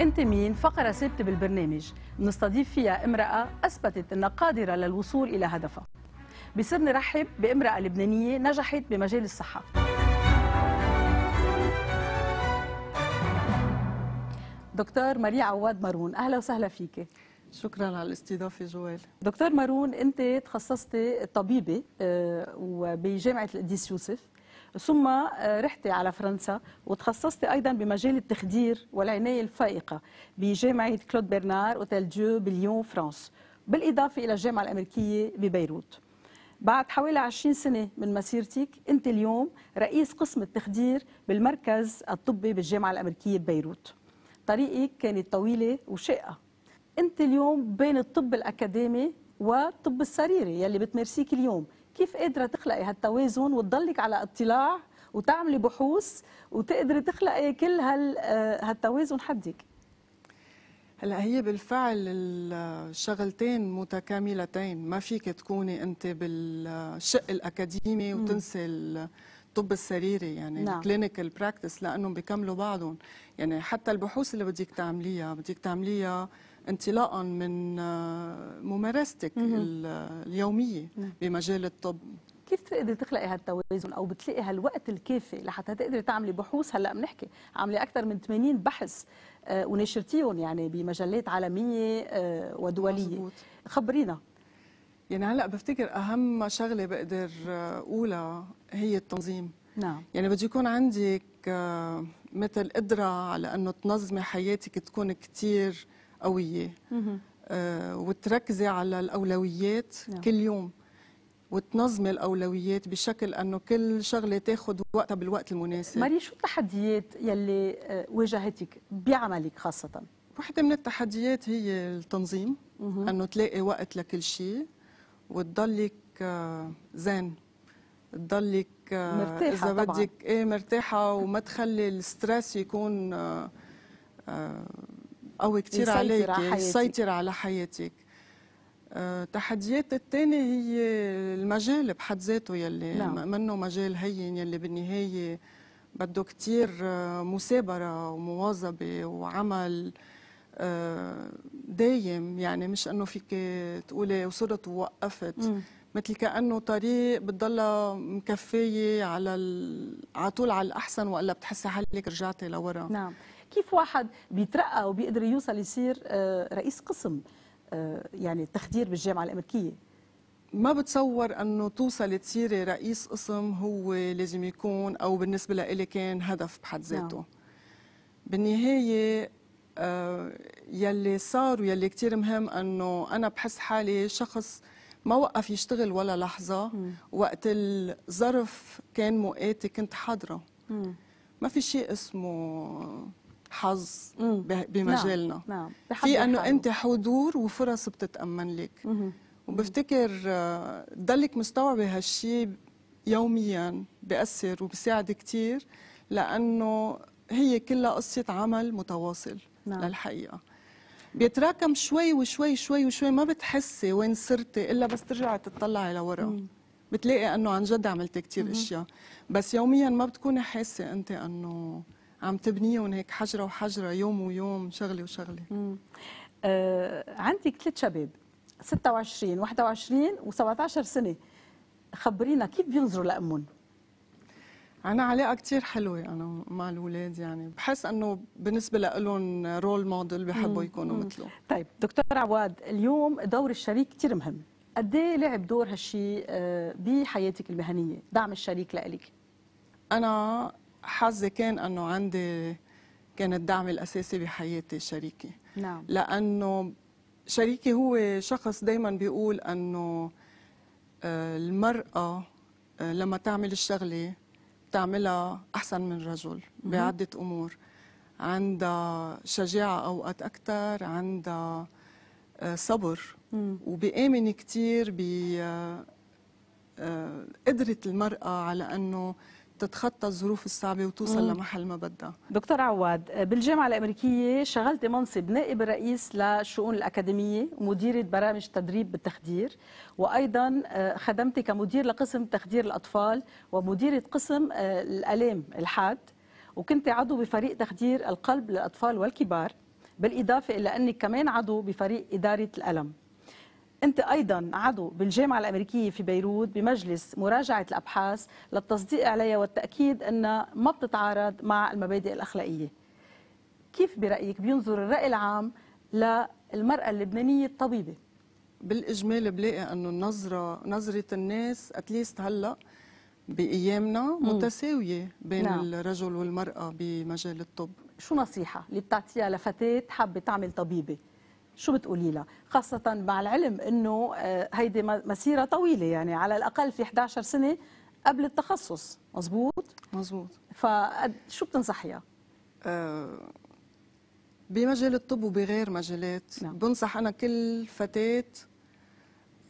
أنت مين فقرة ثابتة بالبرنامج بنستضيف فيها امرأة أثبتت أنها قادرة للوصول إلى هدفها بصير نرحب بامرأة لبنانية نجحت بمجال الصحة دكتور ماريا عواد مارون أهلا وسهلا فيك شكرا على الاستضافه جوال دكتور مارون انت تخصصتي طبيبه آه، وبجامعه القديس يوسف ثم آه، رحت على فرنسا وتخصصت أيضا بمجال التخدير والعناية الفائقة بجامعة كلود برنار أوتيل ديو بليون فرانس بالإضافة إلى الجامعة الأمريكية ببيروت بعد حوالي 20 سنة من مسيرتك أنت اليوم رئيس قسم التخدير بالمركز الطبي بالجامعة الأمريكية ببيروت طريقك كانت طويلة وشاقة أنت اليوم بين الطب الأكاديمي والطب السريري يلي بتمارسيك اليوم كيف قادره تخلقي هالتوازن وتضلك على اطلاع وتعملي بحوث وتقدري تخلقي كل هال آه، هالتوازن حدك هلا هي بالفعل الشغلتين متكاملتين ما فيك تكوني انت بالشق الاكاديمي وتنسي الطب السريري يعني نعم. الكلينيكال براكتس لانهم بيكملوا بعضهم يعني حتى البحوث اللي بدك تعمليها بدك تعمليها انطلاقا من آه، ممارستك آه، اليوميه نعم. بمجال الطب كيف بتقدري تخلقي هالتوازن او بتلاقي هالوقت الكافي لحتى تقدري تعملي بحوث هلا بنحكي عامله اكثر من 80 بحث آه، ونشرتيهم يعني بمجلات عالميه ودوليه مزبوط. خبرينا يعني هلا بفتكر اهم شغله بقدر اولى هي التنظيم نعم يعني بده يكون عندك آه، مثل قدره على انه تنظمي حياتك تكون كثير قويه آه، وتركزي على الاولويات نعم. كل يوم وتنظمي الاولويات بشكل انه كل شغله تاخذ وقتها بالوقت المناسب ماري شو التحديات يلي آه، واجهتك بعملك خاصه وحده من التحديات هي التنظيم انه تلاقي وقت لكل شيء وتضلك آه، زين تضلك آه، مرتاحة إذا بدك إيه مرتاحة وما تخلي الستريس يكون آه، قوي كتير عليك يسيطر على حياتك تحديات الثانية هي المجال بحد ذاته يلي نعم. منه مجال هين يلي بالنهاية بده كتير مثابرة ومواظبة وعمل آه، دايم يعني مش انه فيك تقولي وصرت ووقفت مم. مثل كانه طريق بتضلها مكفيه على ال... على طول على الاحسن والا بتحسي حالك رجعتي لورا نعم كيف واحد بيترقى وبيقدر يوصل يصير آه، رئيس قسم آه، يعني تخدير بالجامعه الامريكيه ما بتصور انه توصل تصيري رئيس قسم هو لازم يكون او بالنسبه لإلي كان هدف بحد ذاته نعم. بالنهايه آه، يلي صار ويلي كثير مهم انه انا بحس حالي شخص ما وقف يشتغل ولا لحظه مم. وقت الظرف كان مؤاتي كنت حاضره ما في شيء اسمه حظ بمجالنا نعم. نعم. في انه انت حضور وفرص بتتامن لك مم. وبفتكر آه، ضلك مستوعبه هالشيء يوميا بأثر وبساعد كثير لانه هي كلها قصه عمل متواصل نعم. للحقيقه بيتراكم شوي وشوي شوي وشوي ما بتحسي وين صرتي الا بس ترجعي تطلعي لورا بتلاقي انه عن جد عملتي كثير اشياء بس يوميا ما بتكوني حاسه انت انه عم تبنيهم هيك حجره وحجره يوم ويوم شغله وشغله آه عندك ثلاث شباب 26 21 و17 سنه خبرينا كيف بينظروا لامهم أنا علاقة كتير حلوة أنا مع الأولاد يعني بحس أنه بالنسبة لهم رول موديل بحبوا يكونوا مثله طيب دكتور عواد اليوم دور الشريك كتير مهم قد ايه لعب دور هالشيء آه، بحياتك المهنية دعم الشريك لإلك أنا حظي كان أنه عندي كان الدعم الأساسي بحياتي شريكي نعم لأنه شريكي هو شخص دايما بيقول أنه آه، المرأة آه، لما تعمل الشغلة بتعملها أحسن من رجل بعدة أمور عندها شجاعة أوقات أكثر عندها آه، صبر وبآمن كثير ب آه، آه، قدرة المرأة على أنه تتخطى الظروف الصعبه وتوصل مم. لمحل ما بدها دكتور عواد بالجامعه الامريكيه شغلت منصب نائب الرئيس للشؤون الاكاديميه ومديره برامج تدريب بالتخدير وايضا آه، خدمتي كمدير لقسم تخدير الاطفال ومديره قسم آه، الالام الحاد وكنت عضو بفريق تخدير القلب للاطفال والكبار بالاضافه الى اني كمان عضو بفريق اداره الالم أنت أيضا عضو بالجامعة الأمريكية في بيروت بمجلس مراجعة الأبحاث للتصديق عليها والتأكيد أنها ما بتتعارض مع المبادئ الأخلاقية كيف برأيك بينظر الرأي العام للمرأة اللبنانية الطبيبة؟ بالإجمال بلاقي أنه النظرة نظرة الناس أتليست هلأ بأيامنا متساوية بين نعم. الرجل والمرأة بمجال الطب شو نصيحة اللي بتعطيها لفتاة حابة تعمل طبيبة؟ شو بتقولي لها خاصة مع العلم أنه آه، هيدي مسيرة طويلة يعني على الأقل في 11 سنة قبل التخصص مزبوط مزبوط فشو بتنصحيها آه، بمجال الطب وبغير مجالات نعم. بنصح أنا كل فتاة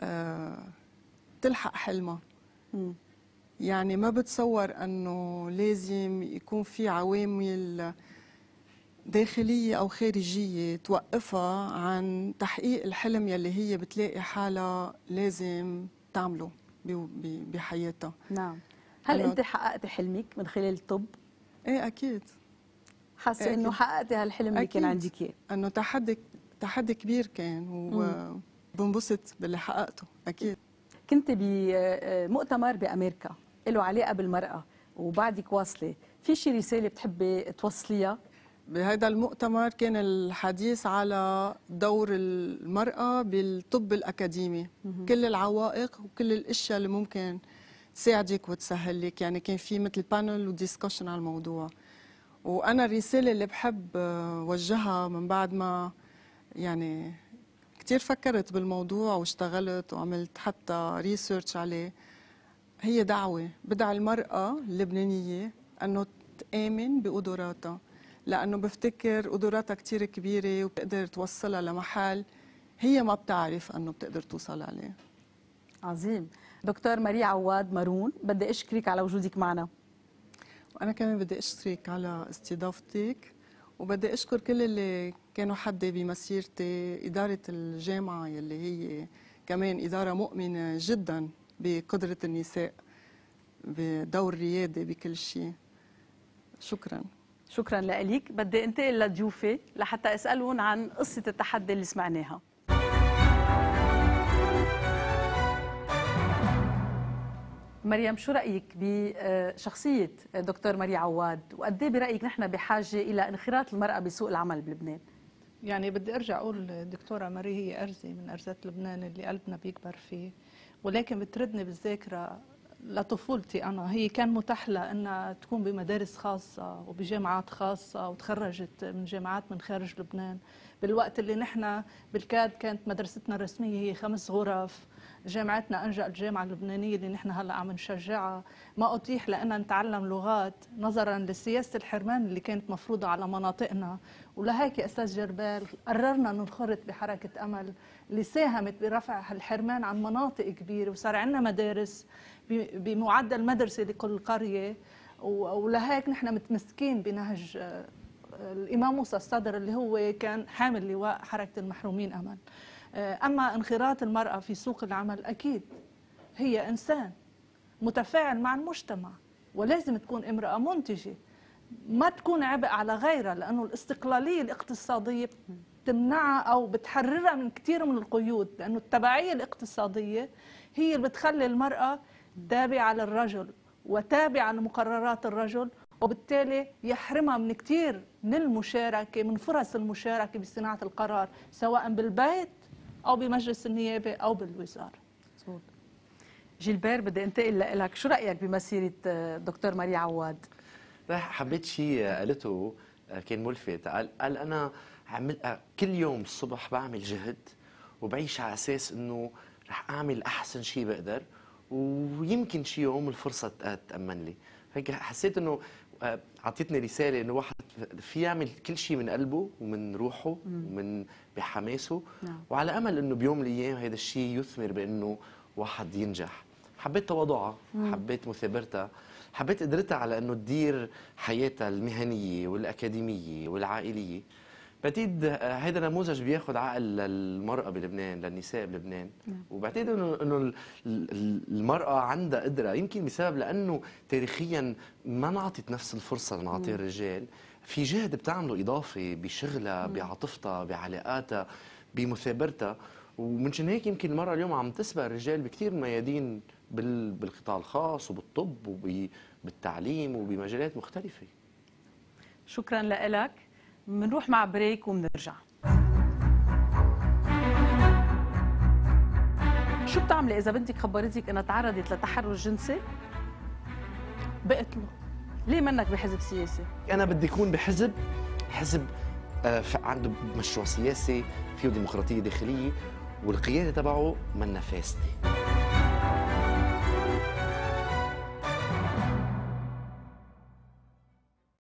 آه، تلحق حلمها يعني ما بتصور أنه لازم يكون في عوامل داخلية أو خارجية توقفها عن تحقيق الحلم يلي هي بتلاقي حالها لازم تعمله بحياتها نعم هل أنت حققتي حلمك من خلال الطب؟ إيه أكيد حاسة إيه أنه حققتي هالحلم اللي كان عندك إياه؟ أنه تحدي تحدي كبير كان وبنبسط باللي حققته أكيد كنت بمؤتمر آه، آه، بأمريكا له علاقة بالمرأة وبعدك واصلة في شي رسالة بتحبي توصليها بهذا المؤتمر كان الحديث على دور المرأة بالطب الأكاديمي مم. كل العوائق وكل الأشياء اللي ممكن تساعدك وتسهل لك يعني كان في مثل بانل وديسكشن على الموضوع وأنا الرسالة اللي بحب وجهها من بعد ما يعني كتير فكرت بالموضوع واشتغلت وعملت حتى ريسيرش عليه هي دعوة بدعى المرأة اللبنانية أنه تآمن بقدراتها لأنه بفتكر قدراتها كتير كبيرة وبتقدر توصلها لمحل هي ما بتعرف أنه بتقدر توصل عليه عظيم دكتور ماري عواد مارون بدي أشكرك على وجودك معنا وأنا كمان بدي أشكرك على استضافتك وبدي أشكر كل اللي كانوا حدي بمسيرتي إدارة الجامعة يلي هي كمان إدارة مؤمنة جدا بقدرة النساء بدور ريادي بكل شيء شكراً شكرا لك بدي انتقل لضيوفي لحتى اسالهم عن قصه التحدي اللي سمعناها مريم شو رايك بشخصيه دكتور مري عواد وقد ايه برايك نحن بحاجه الى انخراط المراه بسوق العمل بلبنان يعني بدي ارجع اقول دكتوره مري هي ارزه من ارزات لبنان اللي قلبنا بيكبر فيه ولكن بتردني بالذاكره لطفولتي أنا هي كان متاح لها أنها تكون بمدارس خاصة وبجامعات خاصة وتخرجت من جامعات من خارج لبنان بالوقت اللي نحن بالكاد كانت مدرستنا الرسميه هي خمس غرف جامعتنا أنجأ الجامعه اللبنانيه اللي نحن هلا عم نشجعها ما اتيح لنا نتعلم لغات نظرا لسياسه الحرمان اللي كانت مفروضه على مناطقنا ولهيك استاذ جربال قررنا ننخرط بحركه امل اللي ساهمت برفع الحرمان عن مناطق كبيره وصار عندنا مدارس بمعدل مدرسه لكل قريه ولهيك نحن متمسكين بنهج الإمام موسى الصدر اللي هو كان حامل لواء حركة المحرومين أمل آه، أما انخراط المرأة في سوق العمل أكيد هي إنسان متفاعل مع المجتمع ولازم تكون امرأة منتجة ما تكون عبء على غيرها لأنه الاستقلالية الاقتصادية بتمنعها أو بتحررها من كثير من القيود لأنه التبعية الاقتصادية هي اللي بتخلي المرأة تابعة للرجل وتابعة لمقررات الرجل وبالتالي يحرمها من كثير من المشاركة من فرص المشاركة بصناعة القرار سواء بالبيت أو بمجلس النيابة أو بالوزارة جيلبير بدي انتقل لك شو رأيك بمسيرة آه، دكتور ماري عواد؟ حبيت شيء قالته آه، كان ملفت قال, قال أنا عمل آه، كل يوم الصبح بعمل جهد وبعيش على أساس أنه رح أعمل أحسن شيء بقدر ويمكن شي يوم الفرصة تأمن لي هيك حسيت انه اعطيتني رساله انه واحد في يعمل كل شيء من قلبه ومن روحه مم. ومن بحماسه نعم. وعلى امل انه بيوم من الايام هذا الشيء يثمر بانه واحد ينجح حبيت تواضعها حبيت مثابرتها حبيت قدرتها على انه تدير حياتها المهنيه والاكاديميه والعائليه بعتقد هذا نموذج بياخد عقل للمراه بلبنان للنساء بلبنان نعم. وبعتقد انه انه المراه عندها قدره يمكن بسبب لانه تاريخيا ما انعطت نفس الفرصه اللي نعطيها الرجال في جهد بتعمله اضافه بشغلها نعم. بعاطفتها بعلاقاتها بمثابرتها ومنشان هيك يمكن المراه اليوم عم تسبق الرجال بكثير ميادين بالقطاع الخاص وبالطب وبالتعليم وبمجالات مختلفه شكرا لك بنروح مع بريك وبنرجع شو بتعملي اذا بنتك خبرتك انها تعرضت لتحرش جنسي بقتله ليه منك بحزب سياسي انا بدي اكون بحزب حزب آه، عنده مشروع سياسي فيه ديمقراطيه داخليه والقياده تبعه منا فاسده